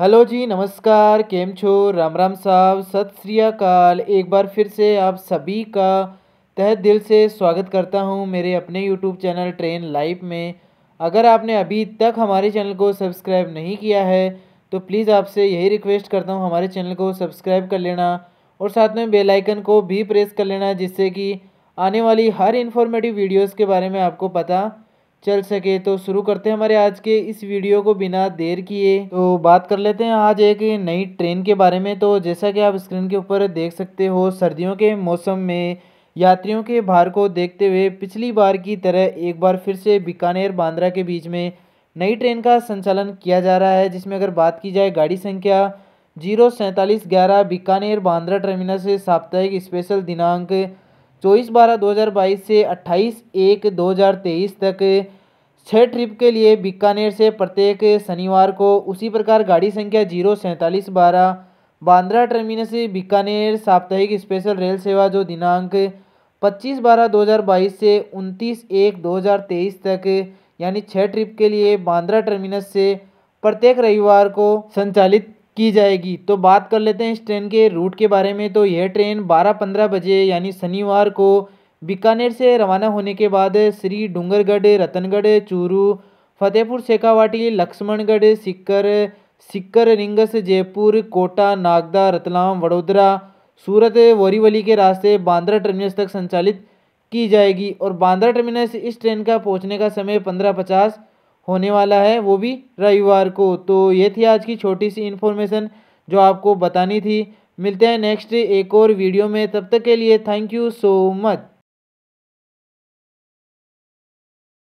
hello जी नमस्कार केम छो राम राम साहब सत श्री अकाल एक बार फिर से आप सभी का तह दिल से स्वागत करता हूं मेरे अपने यूट्यूब चैनल ट्रेन लाइव में अगर आपने अभी तक हमारे चैनल को सब्सक्राइब नहीं किया है तो प्लीज़ आपसे यही रिक्वेस्ट करता हूं हमारे चैनल को सब्सक्राइब कर लेना और साथ में बेलाइकन को भी प्रेस कर लेना जिससे कि आने वाली हर इन्फॉर्मेटिव वीडियोज़ के बारे में आपको पता चल सके तो शुरू करते हैं हमारे आज के इस वीडियो को बिना देर किए तो बात कर लेते हैं आज एक नई ट्रेन के बारे में तो जैसा कि आप स्क्रीन के ऊपर देख सकते हो सर्दियों के मौसम में यात्रियों के भार को देखते हुए पिछली बार की तरह एक बार फिर से बीकानेर बांद्रा के बीच में नई ट्रेन का संचालन किया जा रहा है जिसमें अगर बात की जाए गाड़ी संख्या जीरो सैंतालीस ग्यारह बीकानेर बांद्रा टर्मिनल से साप्ताहिक स्पेशल दिनांक चौबीस बारह दो हज़ार बाईस से अट्ठाईस एक दो हजार तेईस तक छः ट्रिप के लिए बीकानेर से प्रत्येक शनिवार को उसी प्रकार गाड़ी संख्या जीरो सैंतालीस बारह बांद्रा टर्मिनस बीकानेर साप्ताहिक स्पेशल रेल सेवा जो दिनांक पच्चीस बारह दो हजार बाईस से उनतीस एक दो हजार तेईस तक यानी छः ट्रिप के लिए बांद्रा टर्मिनस से प्रत्येक रविवार को संचालित की जाएगी तो बात कर लेते हैं इस ट्रेन के रूट के बारे में तो यह ट्रेन 12-15 बजे यानी शनिवार को बीकानेर से रवाना होने के बाद श्री डूंगरगढ़ रतनगढ़ चूरू फतेहपुर शेखावाटी लक्ष्मणगढ़ सिक्कर सिक्कर रिंगस जयपुर कोटा नागदा रतलाम वडोदरा सूरत वोरीवली के रास्ते बांद्रा टर्मिनस तक संचालित की जाएगी और बांद्रा टर्मिनस इस ट्रेन का पहुंचने का समय पंद्रह पचास होने वाला है वो भी रविवार को तो ये थी आज की छोटी सी इन्फॉर्मेशन जो आपको बतानी थी मिलते हैं नेक्स्ट एक और वीडियो में तब तक के लिए थैंक यू सो मच